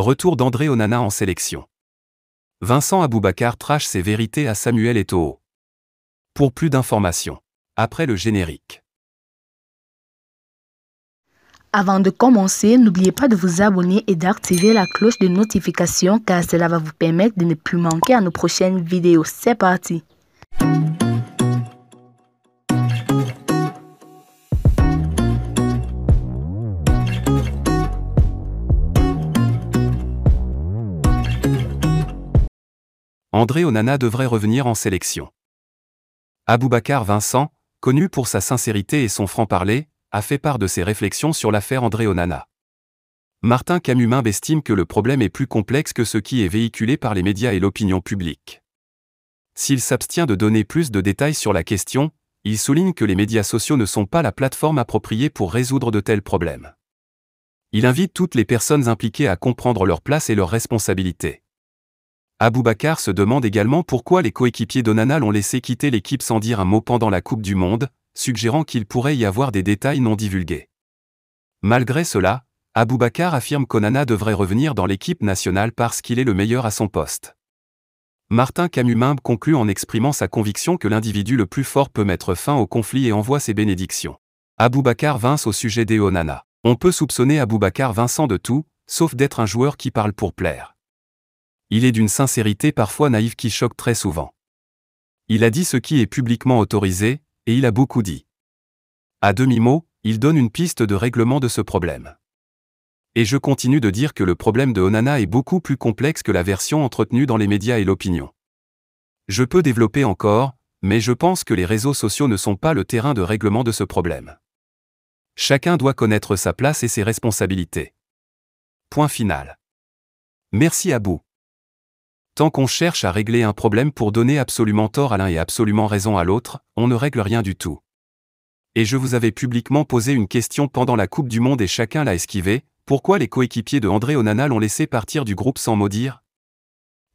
Retour d'André Onana en sélection. Vincent Aboubakar trache ses vérités à Samuel Eto'o. Pour plus d'informations, après le générique. Avant de commencer, n'oubliez pas de vous abonner et d'activer la cloche de notification car cela va vous permettre de ne plus manquer à nos prochaines vidéos. C'est parti André Onana devrait revenir en sélection. Aboubacar Vincent, connu pour sa sincérité et son franc-parler, a fait part de ses réflexions sur l'affaire André Onana. Martin Camumin estime que le problème est plus complexe que ce qui est véhiculé par les médias et l'opinion publique. S'il s'abstient de donner plus de détails sur la question, il souligne que les médias sociaux ne sont pas la plateforme appropriée pour résoudre de tels problèmes. Il invite toutes les personnes impliquées à comprendre leur place et leurs responsabilités. Aboubakar se demande également pourquoi les coéquipiers d'Onana l'ont laissé quitter l'équipe sans dire un mot pendant la Coupe du Monde, suggérant qu'il pourrait y avoir des détails non divulgués. Malgré cela, Aboubakar affirme qu'Onana devrait revenir dans l'équipe nationale parce qu'il est le meilleur à son poste. Martin camus conclut en exprimant sa conviction que l'individu le plus fort peut mettre fin au conflit et envoie ses bénédictions. Aboubakar Vince au sujet des On peut soupçonner Aboubakar Vincent de tout, sauf d'être un joueur qui parle pour plaire. Il est d'une sincérité parfois naïve qui choque très souvent. Il a dit ce qui est publiquement autorisé, et il a beaucoup dit. À demi-mot, il donne une piste de règlement de ce problème. Et je continue de dire que le problème de Onana est beaucoup plus complexe que la version entretenue dans les médias et l'opinion. Je peux développer encore, mais je pense que les réseaux sociaux ne sont pas le terrain de règlement de ce problème. Chacun doit connaître sa place et ses responsabilités. Point final. Merci à vous. Tant qu'on cherche à régler un problème pour donner absolument tort à l'un et absolument raison à l'autre, on ne règle rien du tout. Et je vous avais publiquement posé une question pendant la Coupe du Monde et chacun l'a esquivé, pourquoi les coéquipiers de André Onana l'ont laissé partir du groupe sans mot dire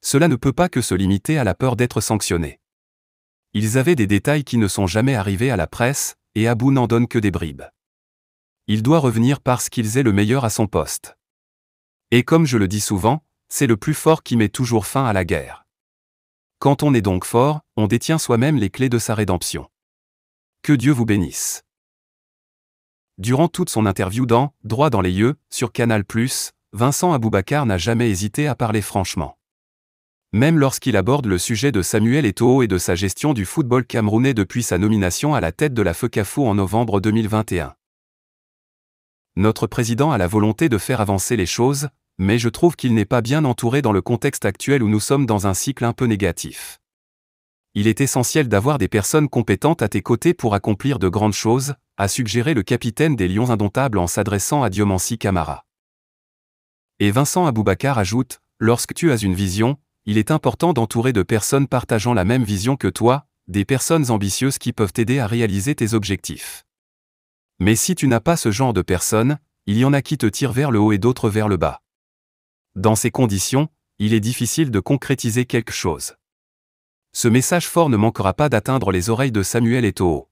Cela ne peut pas que se limiter à la peur d'être sanctionné. Ils avaient des détails qui ne sont jamais arrivés à la presse, et Abou n'en donne que des bribes. Il doit revenir parce qu'ils aient le meilleur à son poste. Et comme je le dis souvent, c'est le plus fort qui met toujours fin à la guerre. Quand on est donc fort, on détient soi-même les clés de sa rédemption. Que Dieu vous bénisse. Durant toute son interview dans Droit dans les yeux, sur Canal, Vincent Aboubacar n'a jamais hésité à parler franchement. Même lorsqu'il aborde le sujet de Samuel Eto'o et de sa gestion du football camerounais depuis sa nomination à la tête de la FECAFO en novembre 2021. Notre président a la volonté de faire avancer les choses, mais je trouve qu'il n'est pas bien entouré dans le contexte actuel où nous sommes dans un cycle un peu négatif. Il est essentiel d'avoir des personnes compétentes à tes côtés pour accomplir de grandes choses, a suggéré le capitaine des Lions Indomptables en s'adressant à Diomancy Camara. Et Vincent Aboubakar ajoute Lorsque tu as une vision, il est important d'entourer de personnes partageant la même vision que toi, des personnes ambitieuses qui peuvent t'aider à réaliser tes objectifs. Mais si tu n'as pas ce genre de personnes, il y en a qui te tirent vers le haut et d'autres vers le bas. Dans ces conditions, il est difficile de concrétiser quelque chose. Ce message fort ne manquera pas d'atteindre les oreilles de Samuel Eto'o.